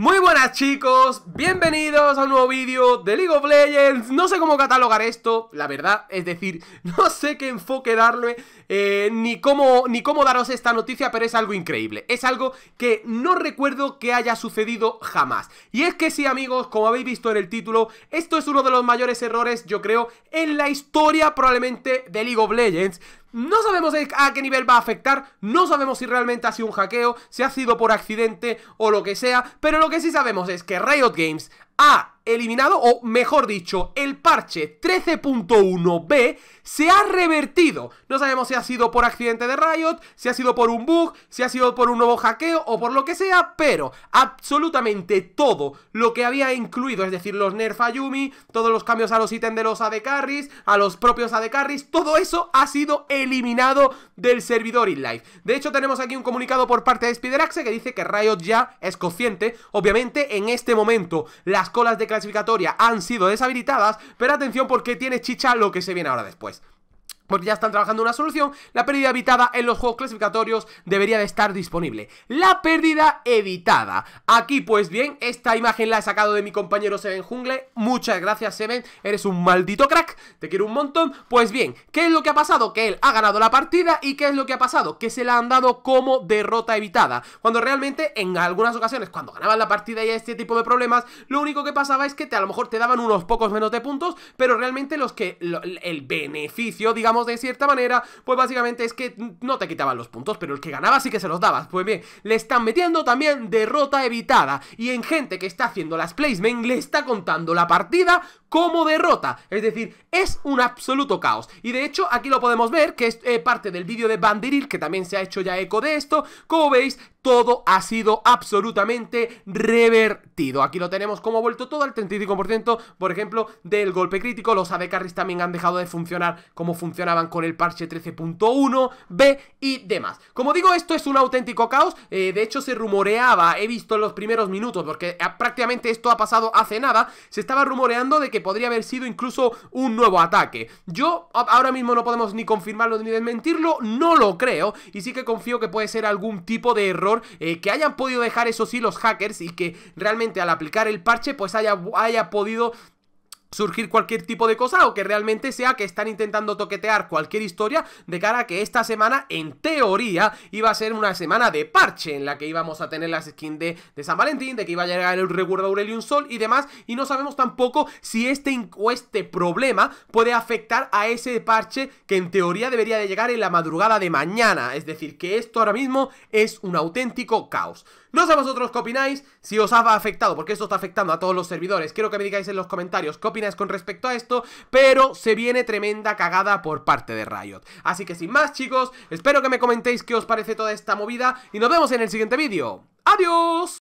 Muy buenas chicos, bienvenidos a un nuevo vídeo de League of Legends No sé cómo catalogar esto, la verdad, es decir, no sé qué enfoque darle eh, ni, cómo, ni cómo daros esta noticia, pero es algo increíble Es algo que no recuerdo que haya sucedido jamás Y es que sí amigos, como habéis visto en el título, esto es uno de los mayores errores, yo creo, en la historia probablemente de League of Legends no sabemos a qué nivel va a afectar, no sabemos si realmente ha sido un hackeo, si ha sido por accidente o lo que sea, pero lo que sí sabemos es que Riot Games ha eliminado, o mejor dicho, el parche 13.1b se ha revertido. No sabemos si ha sido por accidente de Riot, si ha sido por un bug, si ha sido por un nuevo hackeo o por lo que sea, pero absolutamente todo lo que había incluido, es decir, los nerf a Yumi, todos los cambios a los ítems de los AD carries, a los propios AD todo eso ha sido eliminado del servidor in life, De hecho, tenemos aquí un comunicado por parte de Spideraxe que dice que Riot ya es consciente. Obviamente, en este momento, las colas de clasificatoria han sido deshabilitadas, pero atención porque tiene chicha lo que se viene ahora después porque ya están trabajando una solución, la pérdida evitada en los juegos clasificatorios debería de estar disponible. La pérdida evitada. Aquí, pues bien, esta imagen la he sacado de mi compañero Seven Jungle. Muchas gracias, Seven. Eres un maldito crack. Te quiero un montón. Pues bien, ¿qué es lo que ha pasado? Que él ha ganado la partida y ¿qué es lo que ha pasado? Que se la han dado como derrota evitada. Cuando realmente, en algunas ocasiones, cuando ganaban la partida y este tipo de problemas, lo único que pasaba es que a lo mejor te daban unos pocos menos de puntos, pero realmente los que el beneficio, digamos, de cierta manera, pues básicamente es que no te quitaban los puntos, pero el que ganaba sí que se los dabas. Pues bien, le están metiendo también derrota evitada. Y en gente que está haciendo las placement, le está contando la partida como derrota. Es decir, es un absoluto caos. Y de hecho, aquí lo podemos ver, que es eh, parte del vídeo de Bandiril, que también se ha hecho ya eco de esto. Como veis, todo ha sido absolutamente revertido. Aquí lo tenemos como ha vuelto todo al 35%, por ejemplo, del golpe crítico. Los AD carries también han dejado de funcionar como funcionaban con el parche 13.1, B y demás. Como digo, esto es un auténtico caos. Eh, de hecho, se rumoreaba, he visto en los primeros minutos, porque prácticamente esto ha pasado hace nada, se estaba rumoreando de que podría haber sido incluso un nuevo ataque. Yo ahora mismo no podemos ni confirmarlo ni desmentirlo, no lo creo, y sí que confío que puede ser algún tipo de error eh, que hayan podido dejar eso sí los hackers y que realmente al aplicar el parche pues haya, haya podido surgir cualquier tipo de cosa o que realmente sea que están intentando toquetear cualquier historia de cara a que esta semana en teoría iba a ser una semana de parche en la que íbamos a tener las skins de, de San Valentín, de que iba a llegar el recuerdo de Aurelion Sol y demás y no sabemos tampoco si este, o este problema puede afectar a ese parche que en teoría debería de llegar en la madrugada de mañana, es decir que esto ahora mismo es un auténtico caos. No sé vosotros qué opináis, si os ha afectado, porque esto está afectando a todos los servidores, quiero que me digáis en los comentarios qué con respecto a esto, pero se viene tremenda cagada por parte de Riot. Así que sin más chicos, espero que me comentéis qué os parece toda esta movida y nos vemos en el siguiente vídeo. ¡Adiós!